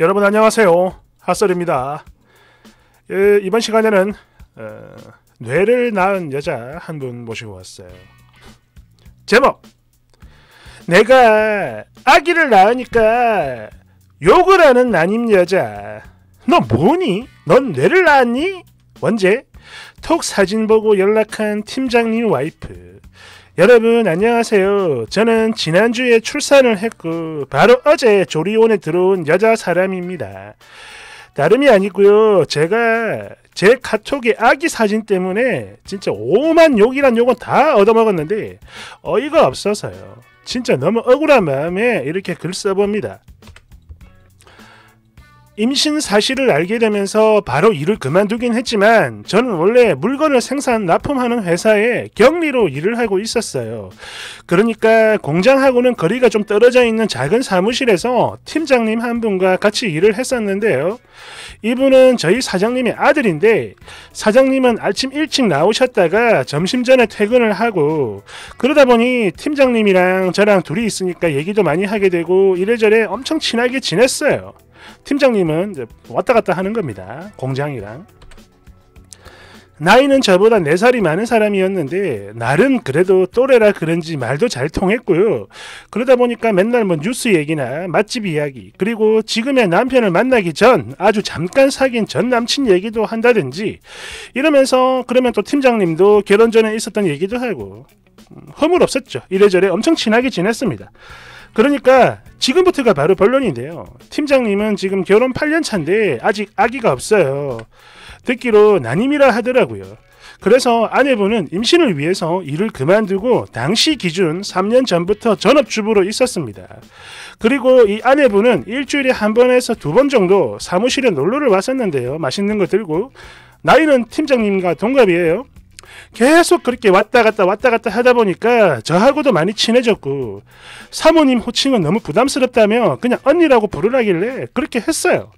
여러분 안녕하세요. 핫설입니다. 예, 이번 시간에는 어, 뇌를 낳은 여자 한 분 모시고 왔어요. 제목 내가 아기를 낳으니까 욕을 하는 난임 여자 너 뭐니? 넌 뇌를 낳았니? 언제? 톡 사진 보고 연락한 팀장님 와이프 여러분 안녕하세요. 저는 지난주에 출산을 했고 바로 어제 조리원에 들어온 여자 사람입니다. 다름이 아니고요. 제가 제 카톡의 아기 사진 때문에 진짜 오만 욕이란 욕은 다 얻어먹었는데 어이가 없어서요. 진짜 너무 억울한 마음에 이렇게 글 써봅니다. 임신 사실을 알게 되면서 바로 일을 그만두긴 했지만 저는 원래 물건을 생산 납품하는 회사에 격리로 일을 하고 있었어요. 그러니까 공장하고는 거리가 좀 떨어져 있는 작은 사무실에서 팀장님 한 분과 같이 일을 했었는데요. 이분은 저희 사장님의 아들인데 사장님은 아침 일찍 나오셨다가 점심 전에 퇴근을 하고 그러다 보니 팀장님이랑 저랑 둘이 있으니까 얘기도 많이 하게 되고 이래저래 엄청 친하게 지냈어요. 팀장님은 이제 왔다 갔다 하는 겁니다. 공장이랑. 나이는 저보다 4살이 많은 사람이었는데 나름 그래도 또래라 그런지 말도 잘 통했고요. 그러다 보니까 맨날 뭐 뉴스 얘기나 맛집 이야기 그리고 지금의 남편을 만나기 전 아주 잠깐 사귄 전 남친 얘기도 한다든지 이러면서 그러면 또 팀장님도 결혼 전에 있었던 얘기도 하고 음, 허물 없었죠. 이래저래 엄청 친하게 지냈습니다. 그러니까 지금부터가 바로 본론인데요. 팀장님은 지금 결혼 8년 차인데 아직 아기가 없어요. 듣기로 난임이라 하더라고요. 그래서 아내분은 임신을 위해서 일을 그만두고 당시 기준 3년 전부터 전업주부로 있었습니다. 그리고 이 아내분은 일주일에 한 번에서 두 번 정도 사무실에 놀러를 왔었는데요. 맛있는 거 들고 나이는 팀장님과 동갑이에요. 계속 그렇게 왔다 갔다 왔다 갔다 하다 보니까 저하고도 많이 친해졌고 사모님 호칭은 너무 부담스럽다며 그냥 언니라고 부르라길래 그렇게 했어요.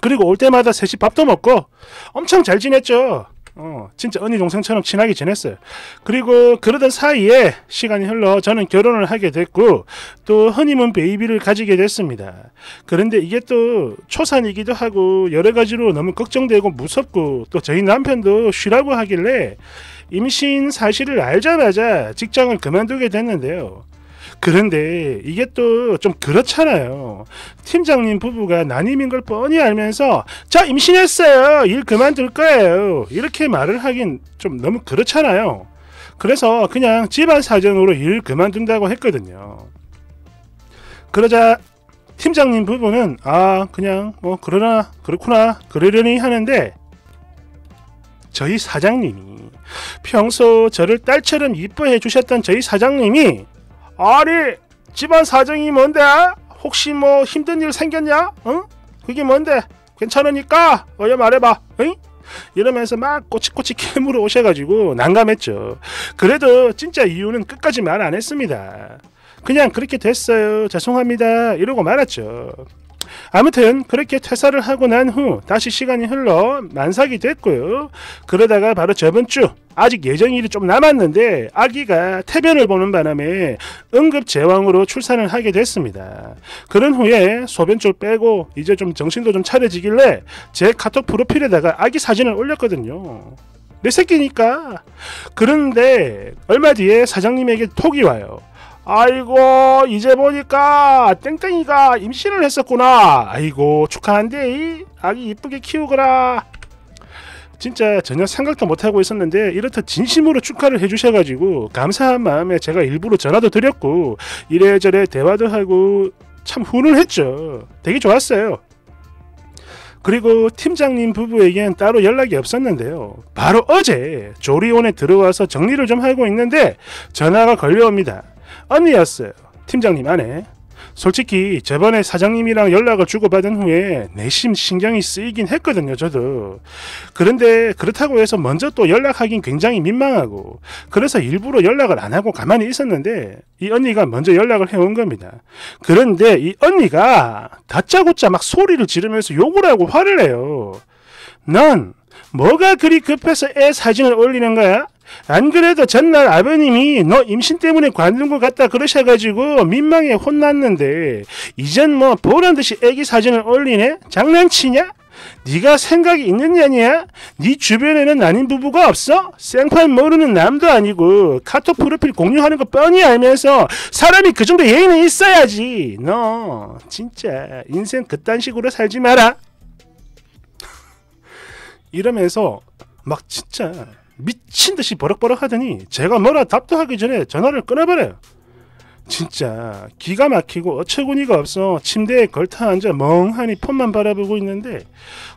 그리고 올 때마다 셋이 밥도 먹고 엄청 잘 지냈죠. 어, 진짜 언니 동생처럼 친하게 지냈어요. 그리고 그러던 사이에 시간이 흘러 저는 결혼을 하게 됐고 또 허니문 베이비를 가지게 됐습니다. 그런데 이게 또 초산이기도 하고 여러 가지로 너무 걱정되고 무섭고 또 저희 남편도 쉬라고 하길래 임신 사실을 알자마자 직장을 그만두게 됐는데요. 그런데 이게 또 좀 그렇잖아요. 팀장님 부부가 난임인 걸 뻔히 알면서 저 임신했어요. 일 그만둘 거예요. 이렇게 말을 하긴 좀 너무 그렇잖아요. 그래서 그냥 집안 사정으로 일 그만둔다고 했거든요. 그러자 팀장님 부부는 아 그냥 뭐 그러나 그렇구나 그러려니 하는데 저희 사장님이 평소 저를 딸처럼 이뻐해 주셨던 저희 사장님이 아니 집안 사정이 뭔데? 혹시 뭐 힘든 일 생겼냐? 응? 그게 뭔데? 괜찮으니까 어여 말해봐. 응? 이러면서 막 꼬치꼬치 캐물어 오셔가지고 난감했죠. 그래도 진짜 이유는 끝까지 말 안 했습니다. 그냥 그렇게 됐어요. 죄송합니다. 이러고 말았죠. 아무튼 그렇게 퇴사를 하고 난 후 다시 시간이 흘러 만삭이 됐고요. 그러다가 바로 저번 주 아직 예정일이 좀 남았는데 아기가 태변을 보는 바람에 응급 제왕으로 출산을 하게 됐습니다. 그런 후에 소변줄 빼고 이제 좀 정신도 좀 차려지길래 제 카톡 프로필에다가 아기 사진을 올렸거든요. 내 새끼니까. 그런데 얼마 뒤에 사장님에게 톡이 와요. 아이고 이제 보니까 땡땡이가 임신을 했었구나 아이고 축하한데 아기 이쁘게 키우거라 진짜 전혀 생각도 못하고 있었는데 이렇듯 진심으로 축하를 해주셔가지고 감사한 마음에 제가 일부러 전화도 드렸고 이래저래 대화도 하고 참 훈훈했죠 되게 좋았어요 그리고 팀장님 부부에겐 따로 연락이 없었는데요. 바로 어제 조리원에 들어와서 정리를 좀 하고 있는데 전화가 걸려옵니다. 언니였어요. 팀장님 아내. 솔직히 저번에 사장님이랑 연락을 주고받은 후에 내심 신경이 쓰이긴 했거든요 저도 그런데 그렇다고 해서 먼저 또 연락하긴 굉장히 민망하고 그래서 일부러 연락을 안 하고 가만히 있었는데 이 언니가 먼저 연락을 해온 겁니다 그런데 이 언니가 다짜고짜 막 소리를 지르면서 욕을 하고 화를 내요 넌 뭐가 그리 급해서 애 사진을 올리는 거야? 안 그래도 전날 아버님이 너 임신 때문에 관둔 것 같다 그러셔가지고 민망해 혼났는데 이젠 뭐 보란듯이 애기 사진을 올리네? 장난치냐? 네가 생각이 있는 년이야? 네 주변에는 아닌 부부가 없어? 생판 모르는 남도 아니고 카톡 프로필 공유하는 거 뻔히 알면서 사람이 그 정도 예의는 있어야지 너 진짜 인생 그딴 식으로 살지 마라 이러면서 막 진짜 미친 듯이 버럭버럭 하더니 제가 뭐라 답도 하기 전에 전화를 끊어버려요. 진짜 기가 막히고 어처구니가 없어 침대에 걸터 앉아 멍하니 폰만 바라보고 있는데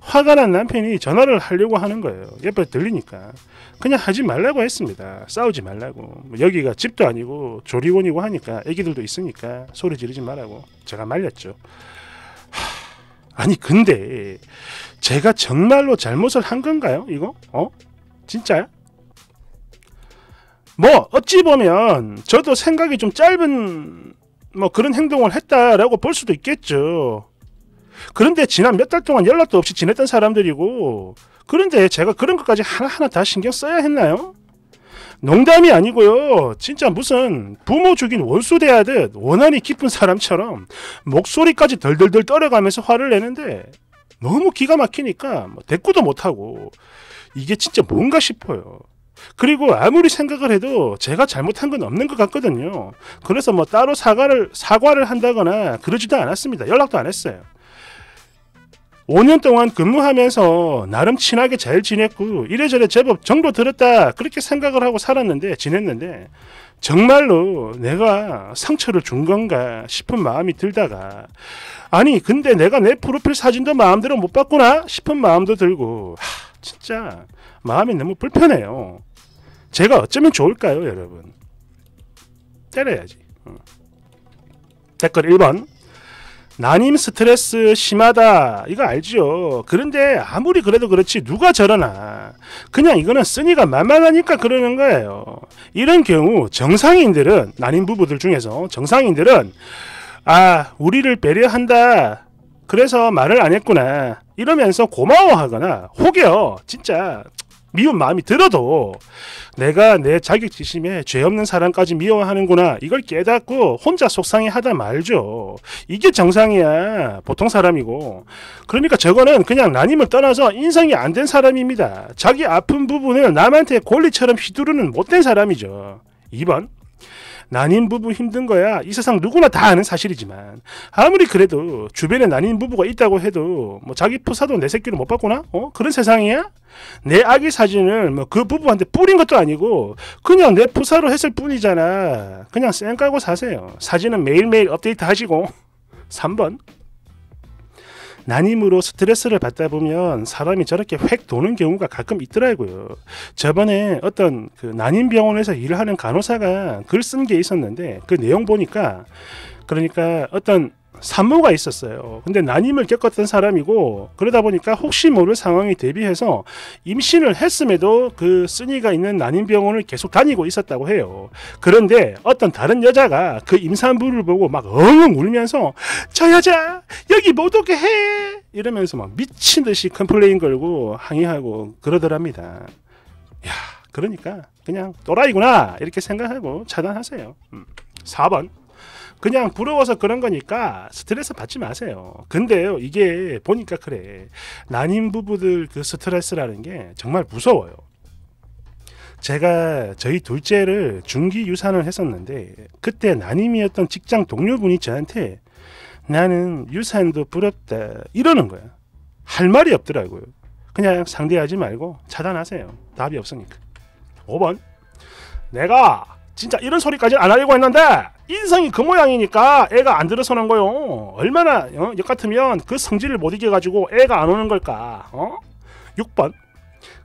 화가 난 남편이 전화를 하려고 하는 거예요. 옆에 들리니까 그냥 하지 말라고 했습니다. 싸우지 말라고 뭐 여기가 집도 아니고 조리원이고 하니까 애기들도 있으니까 소리 지르지 말라고 제가 말렸죠. 하... 아니 근데 제가 정말로 잘못을 한 건가요? 이거? 어? 진짜요뭐 어찌 보면 저도 생각이 좀 짧은 뭐 그런 행동을 했다라고 볼 수도 있겠죠. 그런데 지난 몇 달 동안 연락도 없이 지냈던 사람들이고 그런데 제가 그런 것까지 하나하나 다 신경 써야 했나요? 농담이 아니고요. 진짜 무슨 부모 죽인 원수 대하듯 원한이 깊은 사람처럼 목소리까지 덜덜덜 떨어가면서 화를 내는데 너무 기가 막히니까 뭐 대꾸도 못하고 이게 진짜 뭔가 싶어요. 그리고 아무리 생각을 해도 제가 잘못한 건 없는 것 같거든요. 그래서 뭐 따로 사과를 사과를 한다거나 그러지도 않았습니다. 연락도 안 했어요. 5년 동안 근무하면서 나름 친하게 잘 지냈고 이래저래 제법 정도 들었다 그렇게 생각을 하고 살았는데 지냈는데 정말로 내가 상처를 준 건가 싶은 마음이 들다가 아니 근데 내가 내 프로필 사진도 마음대로 못 봤구나 싶은 마음도 들고 하, 진짜 마음이 너무 불편해요. 제가 어쩌면 좋을까요 여러분? 때려야지. 어. 댓글 1번 난임 스트레스 심하다 이거 알지요 그런데 아무리 그래도 그렇지 누가 저러나 그냥 이거는 쓰니가 만만하니까 그러는 거예요. 이런 경우 정상인들은 난임 부부들 중에서 정상인들은 아 우리를 배려한다 그래서 말을 안 했구나 이러면서 고마워하거나 혹여 진짜 미운 마음이 들어도 내가 내 자격지심에 죄 없는 사람까지 미워하는구나 이걸 깨닫고 혼자 속상해하다 말죠 이게 정상이야 보통 사람이고 그러니까 저거는 그냥 나님을 떠나서 인성이 안 된 사람입니다 자기 아픈 부분을 남한테 권리처럼 휘두르는 못된 사람이죠 2번 난인 부부 힘든 거야. 이 세상 누구나 다 아는 사실이지만 아무리 그래도 주변에 난인 부부가 있다고 해도 뭐 자기 부사도 내 새끼를 못 봤구나? 어? 그런 세상이야? 내 아기 사진을 뭐 그 부부한테 뿌린 것도 아니고 그냥 내 부사로 했을 뿐이잖아. 그냥 쌩 깔고 사세요. 사진은 매일매일 업데이트 하시고 3번 난임으로 스트레스를 받다 보면 사람이 저렇게 획 도는 경우가 가끔 있더라고요. 저번에 어떤 그 난임 병원에서 일 하는 간호사가 글 쓴 게 있었는데 그 내용 보니까 그러니까 어떤 산모가 있었어요. 근데 난임을 겪었던 사람이고 그러다 보니까 혹시 모를 상황에 대비해서 임신을 했음에도 그 쓰니가 있는 난임 병원을 계속 다니고 있었다고 해요. 그런데 어떤 다른 여자가 그 임산부를 보고 막 엉엉 울면서 저 여자 여기 못 오게 해 이러면서 막 미친 듯이 컴플레인 걸고 항의하고 그러더랍니다. 야 그러니까 그냥 또라이구나 이렇게 생각하고 차단하세요. 음. 4번 그냥 부러워서 그런 거니까 스트레스 받지 마세요. 근데요, 이게 보니까 그래. 난임 부부들 그 스트레스라는 게 정말 무서워요. 제가 저희 둘째를 중기 유산을 했었는데 그때 난임이었던 직장 동료분이 저한테 나는 유산도 부럽다 이러는 거야. 할 말이 없더라고요. 그냥 상대하지 말고 차단하세요. 답이 없으니까. 5번. 내가 진짜 이런 소리까지 안 하려고 했는데 인성이 그 모양이니까 애가 안 들어서는 거요. 얼마나 어? 역 같으면 그 성질을 못 이겨가지고 애가 안 오는 걸까. 어? 6번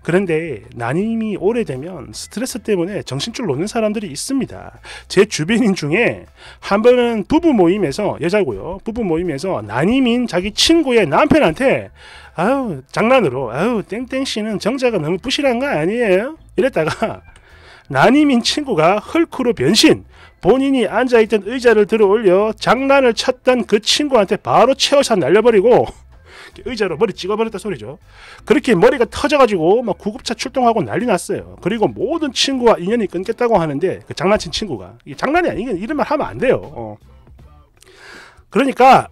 그런데 난임이 오래되면 스트레스 때문에 정신줄 놓는 사람들이 있습니다. 제 주변인 중에 한 번은 부부 모임에서 여자고요. 부부 모임에서 난임인 자기 친구의 남편한테 아유 장난으로 아유 땡땡 씨는 정자가 너무 부실한 거 아니에요? 이랬다가 난임인 친구가 헐크로 변신 본인이 앉아있던 의자를 들어올려 장난을 쳤던 그 친구한테 바로 채워서 날려버리고 의자로 머리 찍어버렸다 소리죠. 그렇게 머리가 터져가지고 막 구급차 출동하고 난리 났어요. 그리고 모든 친구와 인연이 끊겼다고 하는데 그 장난친 친구가 이게 장난이 아니긴 이런 말 하면 안 돼요. 어. 그러니까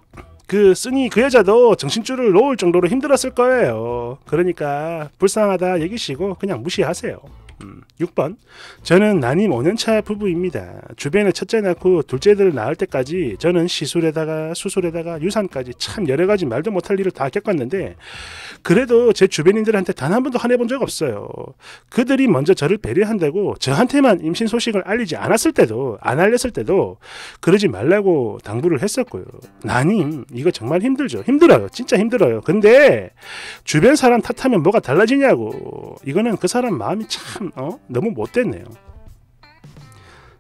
그 쓰니 그 여자도 정신줄을 놓을 정도로 힘들었을 거예요. 그러니까 불쌍하다 얘기시고 그냥 무시하세요. 음. 6번 저는 난임 5년차 부부입니다. 주변에 첫째 낳고 둘째들 낳을 때까지 저는 시술에다가 수술에다가 유산까지 참 여러 가지 말도 못할 일을 다 겪었는데 그래도 제 주변인들한테 단 한 번도 화내본 적 없어요. 그들이 먼저 저를 배려한다고 저한테만 임신 소식을 알리지 않았을 때도 안 알렸을 때도 그러지 말라고 당부를 했었고요. 난임 이거 정말 힘들죠. 힘들어요. 진짜 힘들어요. 근데 주변 사람 탓하면 뭐가 달라지냐고 이거는 그 사람 마음이 참참 어? 너무 못됐네요.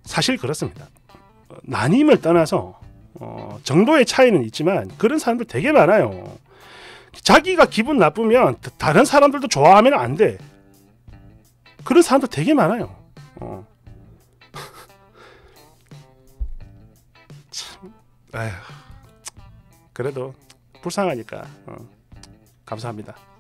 사실 그렇습니다. 나임을 떠나서 어, 정도의 차이는 있지만 그런 사람들 되게 많아요. 자기가 기분 나쁘면 다른 사람들도 좋아하면 안 돼. 그런 사람들 되게 많아요. 어. 참, 아휴, 그래도 불쌍하니까 어. 감사합니다.